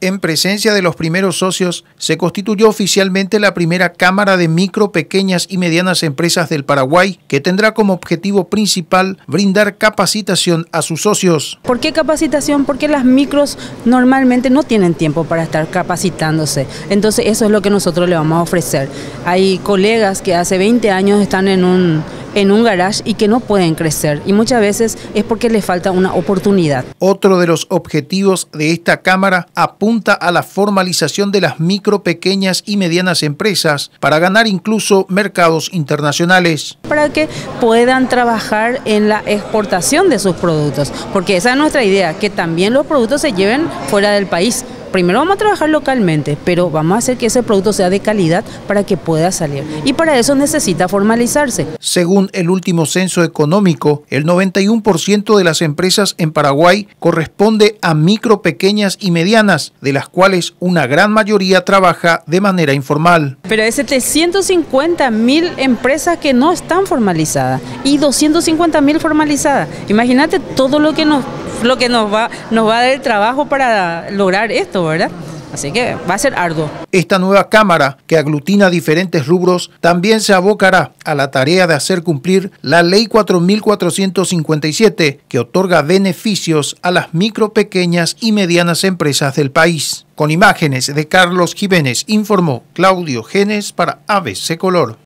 en presencia de los primeros socios, se constituyó oficialmente la primera Cámara de Micro, Pequeñas y Medianas Empresas del Paraguay, que tendrá como objetivo principal brindar capacitación a sus socios. ¿Por qué capacitación? Porque las micros normalmente no tienen tiempo para estar capacitándose. Entonces eso es lo que nosotros le vamos a ofrecer. Hay colegas que hace 20 años están en un en un garage y que no pueden crecer y muchas veces es porque les falta una oportunidad. Otro de los objetivos de esta Cámara apunta a la formalización de las micro, pequeñas y medianas empresas para ganar incluso mercados internacionales. Para que puedan trabajar en la exportación de sus productos, porque esa es nuestra idea, que también los productos se lleven fuera del país primero vamos a trabajar localmente, pero vamos a hacer que ese producto sea de calidad para que pueda salir. Y para eso necesita formalizarse. Según el último censo económico, el 91% de las empresas en Paraguay corresponde a micro, pequeñas y medianas, de las cuales una gran mayoría trabaja de manera informal. Pero hay 750 mil empresas que no están formalizadas y 250 mil formalizadas. Imagínate todo lo que nos lo que nos va, nos va a dar el trabajo para lograr esto, ¿verdad? Así que va a ser arduo. Esta nueva Cámara, que aglutina diferentes rubros, también se abocará a la tarea de hacer cumplir la Ley 4457, que otorga beneficios a las micro, pequeñas y medianas empresas del país. Con imágenes de Carlos Jiménez, informó Claudio Genes para ABC Color.